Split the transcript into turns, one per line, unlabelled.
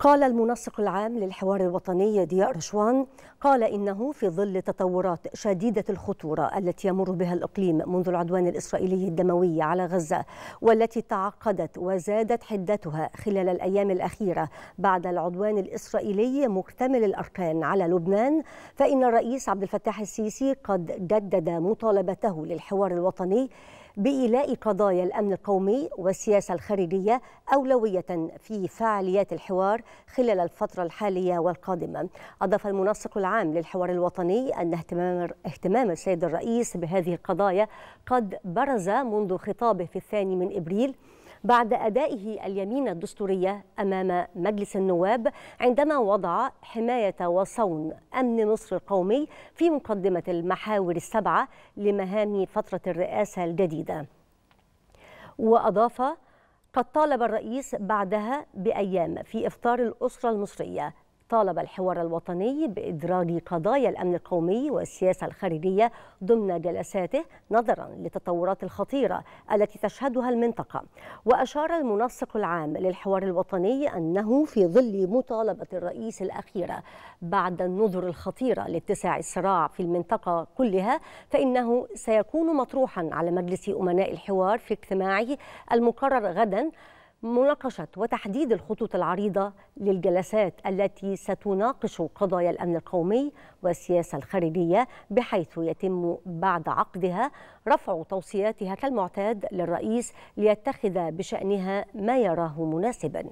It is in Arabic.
قال المنسق العام للحوار الوطني ضياء رشوان قال إنه في ظل تطورات شديدة الخطورة التي يمر بها الإقليم منذ العدوان الإسرائيلي الدموي على غزة والتي تعقدت وزادت حدتها خلال الأيام الأخيرة بعد العدوان الإسرائيلي مكتمل الأركان على لبنان فإن الرئيس عبد الفتاح السيسي قد جدد مطالبته للحوار الوطني بإيلاء قضايا الأمن القومي والسياسة الخارجية أولوية في فعاليات الحوار خلال الفترة الحالية والقادمة أضاف المنسق العام للحوار الوطني أن اهتمام, اهتمام السيد الرئيس بهذه القضايا قد برز منذ خطابه في الثاني من إبريل بعد أدائه اليمين الدستورية أمام مجلس النواب عندما وضع حماية وصون أمن مصر القومي في مقدمة المحاور السبعة لمهام فترة الرئاسة الجديدة وأضاف قد طالب الرئيس بعدها بأيام في إفطار الأسرة المصرية طالب الحوار الوطني بإدراج قضايا الأمن القومي والسياسة الخارجية ضمن جلساته نظرا للتطورات الخطيرة التي تشهدها المنطقة وأشار المنسق العام للحوار الوطني أنه في ظل مطالبة الرئيس الأخيرة بعد النظر الخطيرة لاتساع الصراع في المنطقة كلها فإنه سيكون مطروحا على مجلس أمناء الحوار في اجتماعه المقرر غدا مناقشة وتحديد الخطوط العريضة للجلسات التي ستناقش قضايا الأمن القومي والسياسة الخارجية بحيث يتم بعد عقدها رفع توصياتها كالمعتاد للرئيس ليتخذ بشأنها ما يراه مناسباً